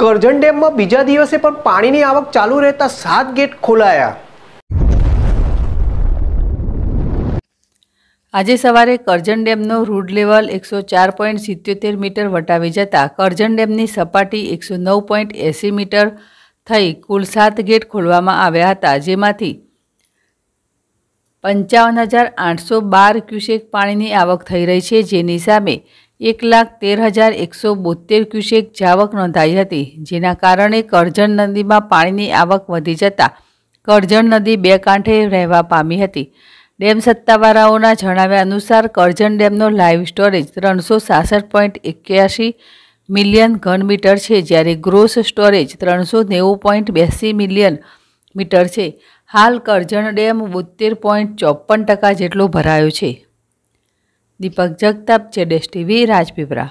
કરજણ ડેમમાં બીજા દિવસે પણ પાણીની આવક ચાલુ રહેતા સાત ગેટ ખોલાયા આજે સવારે કરજણ ડેમનો રૂડ લેવલ એકસો ચાર પોઈન્ટ સિત્યોતેર મીટર વટાવી જતા કરજણ ડેમની સપાટી એકસો નવ પોઈન્ટ એંસી મીટર થઈ કુલ સાત ગેટ ખોલવામાં આવ્યા હતા જેમાંથી પંચાવન હજાર આઠસો બાર ક્યુસેક પાણીની આવક થઈ રહી છે જેની સામે એક લાખ તેર હજાર એકસો બોતેર ક્યુસેક જાવક નોંધાઈ હતી જેના કારણે કરજણ નદીમાં પાણીની આવક વધી જતાં કરજણ નદી બે કાંઠે રહેવા પામી હતી ડેમ સત્તાવાળાઓના જણાવ્યા અનુસાર કરજણ ડેમનો લાઇવ સ્ટોરેજ ત્રણસો સાસઠ પોઈન્ટ એક્યાસી મિલિયન ઘન મીટર છે જ્યારે ગ્રોસ સ્ટોરેજ ત્રણસો નેવું પોઈન્ટ બ્યાસી મિલિયન મીટર છે હાલ કરજણ ડેમ બોતેર પોઈન્ટ ચોપન ટકા જેટલો ભરાયો છે દીપક જગતાપ જેડેશ ટીવી રાજપીપરા